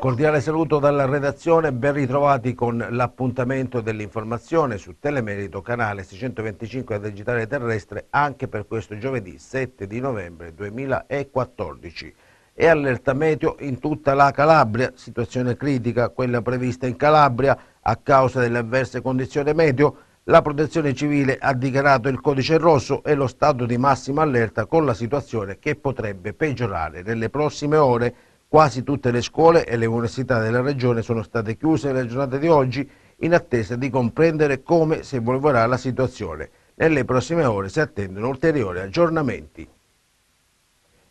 Cordiale saluto dalla redazione, ben ritrovati con l'appuntamento dell'informazione su Telemerito canale 625 del digitale terrestre anche per questo giovedì 7 di novembre 2014. E allerta meteo in tutta la Calabria, situazione critica quella prevista in Calabria a causa delle avverse condizioni meteo, la protezione civile ha dichiarato il codice rosso e lo stato di massima allerta con la situazione che potrebbe peggiorare nelle prossime ore Quasi tutte le scuole e le università della regione sono state chiuse nella giornata di oggi in attesa di comprendere come si evolverà la situazione. Nelle prossime ore si attendono ulteriori aggiornamenti.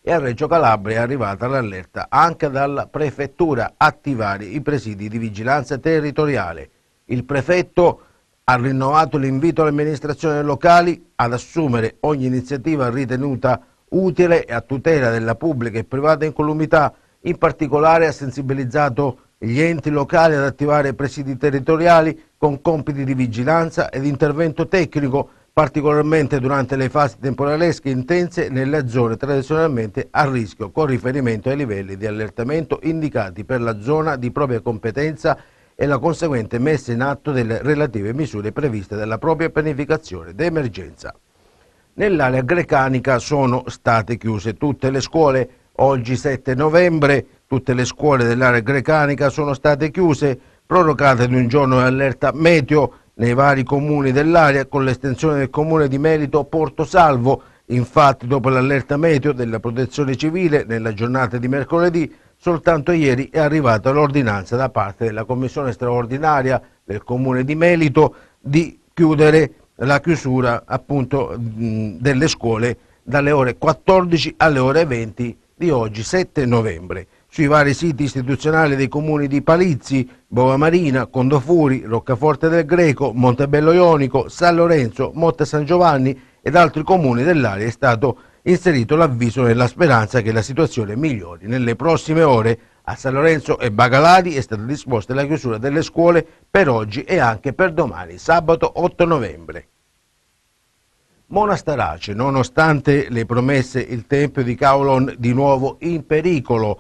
E a Reggio Calabria è arrivata l'allerta anche dalla prefettura attivare i presidi di vigilanza territoriale. Il prefetto ha rinnovato l'invito alle amministrazioni locali ad assumere ogni iniziativa ritenuta utile e a tutela della pubblica e privata incolumità in particolare ha sensibilizzato gli enti locali ad attivare presidi territoriali con compiti di vigilanza ed intervento tecnico, particolarmente durante le fasi temporalesche intense nelle zone tradizionalmente a rischio, con riferimento ai livelli di allertamento indicati per la zona di propria competenza e la conseguente messa in atto delle relative misure previste dalla propria pianificazione d'emergenza. Nell'area grecanica sono state chiuse tutte le scuole, Oggi 7 novembre tutte le scuole dell'area grecanica sono state chiuse, prorogate di un giorno di allerta meteo nei vari comuni dell'area con l'estensione del comune di merito Porto Salvo. Infatti dopo l'allerta meteo della protezione civile nella giornata di mercoledì soltanto ieri è arrivata l'ordinanza da parte della commissione straordinaria del comune di merito di chiudere la chiusura appunto, delle scuole dalle ore 14 alle ore 20 di oggi, 7 novembre, sui vari siti istituzionali dei comuni di Palizzi, Bova Marina, Condofuri, Roccaforte del Greco, Montebello Ionico, San Lorenzo, Motta San Giovanni ed altri comuni dell'area è stato inserito l'avviso nella speranza che la situazione migliori nelle prossime ore a San Lorenzo e Bagalari è stata disposta la chiusura delle scuole per oggi e anche per domani, sabato 8 novembre. Monasterace, nonostante le promesse, il Tempio di Kaolon di nuovo in pericolo.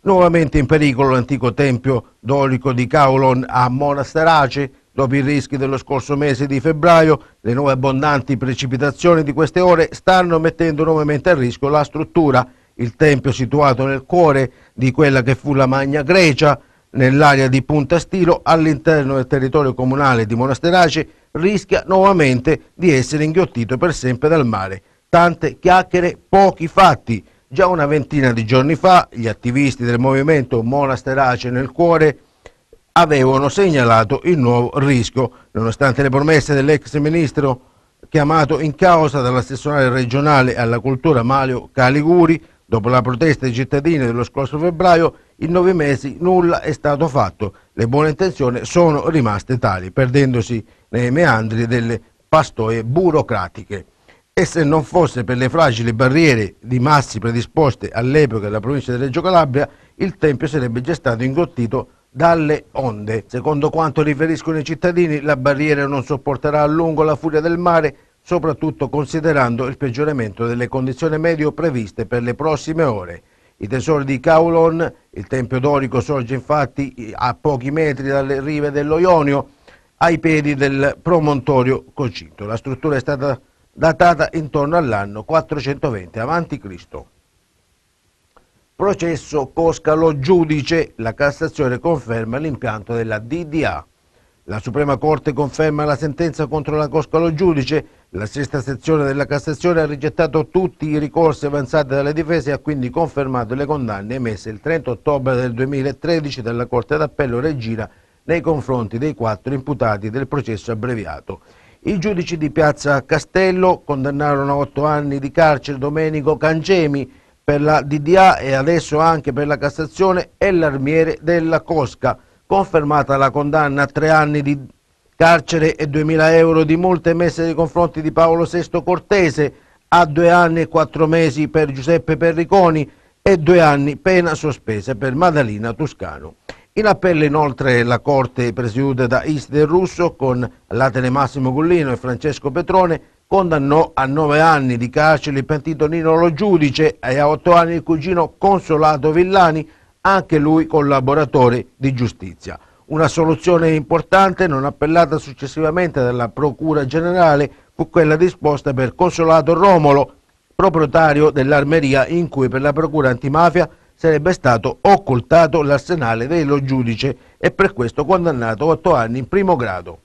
Nuovamente in pericolo l'antico Tempio dorico di Kaolon a Monasterace, dopo i rischi dello scorso mese di febbraio, le nuove abbondanti precipitazioni di queste ore stanno mettendo nuovamente a rischio la struttura, il Tempio situato nel cuore di quella che fu la Magna Grecia, nell'area di Punta Stilo, all'interno del territorio comunale di Monasterace, rischia nuovamente di essere inghiottito per sempre dal mare. Tante chiacchiere, pochi fatti. Già una ventina di giorni fa gli attivisti del movimento Monasterace nel cuore avevano segnalato il nuovo rischio, nonostante le promesse dell'ex ministro chiamato in causa dall'assessore regionale alla cultura Mario Caliguri, dopo la protesta dei cittadini dello scorso febbraio, in nove mesi nulla è stato fatto, le buone intenzioni sono rimaste tali, perdendosi nei meandri delle pastoie burocratiche. E se non fosse per le fragili barriere di massi predisposte all'epoca della provincia di Reggio Calabria, il Tempio sarebbe già stato ingottito dalle onde. Secondo quanto riferiscono i cittadini, la barriera non sopporterà a lungo la furia del mare, soprattutto considerando il peggioramento delle condizioni medio previste per le prossime ore. I tesori di Caulon, il Tempio dorico sorge infatti a pochi metri dalle rive dello Ionio, ai piedi del promontorio Cocinto. La struttura è stata datata intorno all'anno 420 a.C. Processo Coscalo giudice, la Cassazione conferma l'impianto della DDA. La Suprema Corte conferma la sentenza contro la Coscalo Giudice, la sesta sezione della Cassazione ha rigettato tutti i ricorsi avanzati dalle difese e ha quindi confermato le condanne emesse il 30 ottobre del 2013 dalla Corte d'Appello Regina nei confronti dei quattro imputati del processo abbreviato. I giudici di Piazza Castello condannarono a otto anni di carcere Domenico Cangemi per la DDA e adesso anche per la Cassazione e l'armiere della Cosca confermata la condanna a tre anni di carcere e 2.000 euro di multe emesse nei confronti di Paolo VI Cortese, a due anni e quattro mesi per Giuseppe Perriconi e due anni pena sospesa per Madalina Toscano. In appello inoltre la Corte presieduta da Isder Russo con l'Atene Massimo Gullino e Francesco Petrone condannò a nove anni di carcere il pentito Nino Lo Giudice e a otto anni il cugino Consolato Villani anche lui collaboratore di giustizia. Una soluzione importante non appellata successivamente dalla Procura Generale fu quella disposta per Consolato Romolo, proprietario dell'armeria in cui per la Procura Antimafia sarebbe stato occultato l'arsenale dello giudice e per questo condannato a otto anni in primo grado.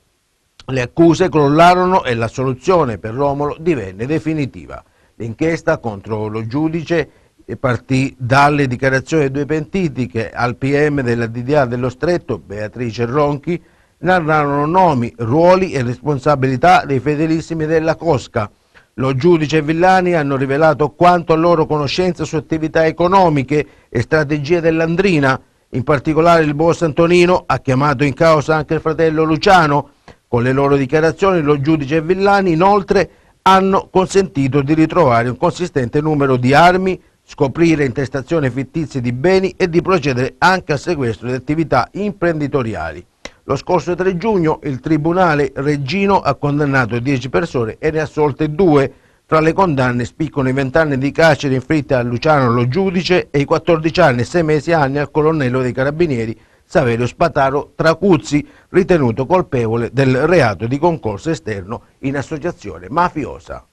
Le accuse crollarono e la soluzione per Romolo divenne definitiva. L'inchiesta contro lo giudice partì dalle dichiarazioni dei due pentiti che al PM della DDA dello Stretto, Beatrice Ronchi, narrarono nomi, ruoli e responsabilità dei fedelissimi della Cosca. Lo giudice e Villani hanno rivelato quanto a loro conoscenza su attività economiche e strategie dell'Andrina. In particolare il boss Antonino ha chiamato in causa anche il fratello Luciano. Con le loro dichiarazioni lo giudice e Villani inoltre hanno consentito di ritrovare un consistente numero di armi scoprire intestazioni fittizie di beni e di procedere anche al sequestro di attività imprenditoriali. Lo scorso 3 giugno il Tribunale Regino ha condannato 10 persone e ne ha assolte 2. Tra le condanne spiccano i 20 anni di carcere inflitte a Luciano Lo Giudice e i 14 anni e 6 mesi anni al colonnello dei Carabinieri Saverio Spataro Tracuzzi, ritenuto colpevole del reato di concorso esterno in associazione mafiosa.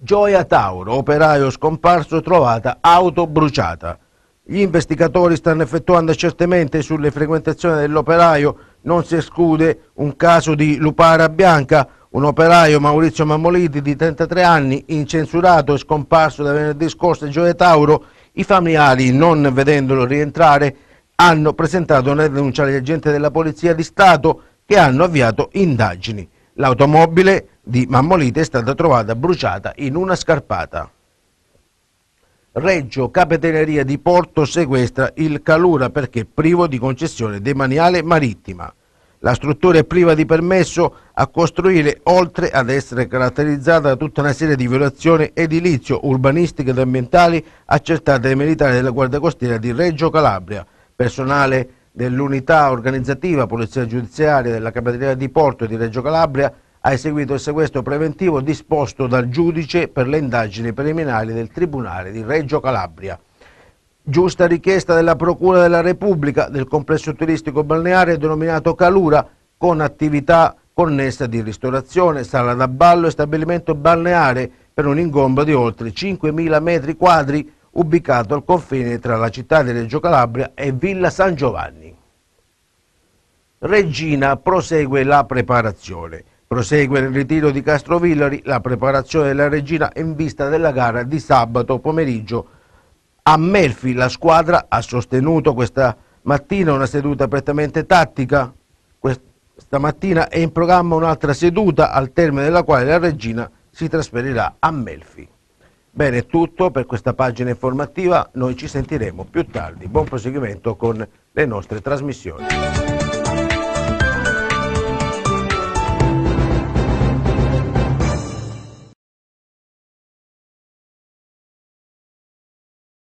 Gioia Tauro, operaio scomparso, trovata auto bruciata. Gli investigatori stanno effettuando accertamenti sulle frequentazioni dell'operaio, non si esclude un caso di lupara bianca, un operaio Maurizio Mammoliti di 33 anni, incensurato e scomparso da venerdì scorso a Gioia Tauro, i familiari, non vedendolo rientrare, hanno presentato una denuncia agli agenti della Polizia di Stato che hanno avviato indagini. L'automobile di Mammolite è stata trovata bruciata in una scarpata. Reggio Capitaneria di Porto sequestra il Calura perché privo di concessione demaniale marittima. La struttura è priva di permesso a costruire oltre ad essere caratterizzata da tutta una serie di violazioni edilizio, urbanistiche ed ambientali accertate dai militari della Guardia Costiera di Reggio Calabria, personale dell'unità organizzativa Polizia Giudiziaria della Capitaneria di Porto di Reggio Calabria ha eseguito il sequestro preventivo disposto dal giudice per le indagini preliminari del Tribunale di Reggio Calabria. Giusta richiesta della Procura della Repubblica del complesso turistico balneare denominato Calura con attività connessa di ristorazione, sala da ballo e stabilimento balneare per un ingombro di oltre 5.000 metri quadri ubicato al confine tra la città di Reggio Calabria e Villa San Giovanni. Regina prosegue la preparazione. Prosegue il ritiro di Castro Villari la preparazione della regina in vista della gara di sabato pomeriggio. A Melfi la squadra ha sostenuto questa mattina una seduta prettamente tattica. Questa mattina è in programma un'altra seduta al termine della quale la regina si trasferirà a Melfi. Bene, è tutto per questa pagina informativa, noi ci sentiremo più tardi. Buon proseguimento con le nostre trasmissioni.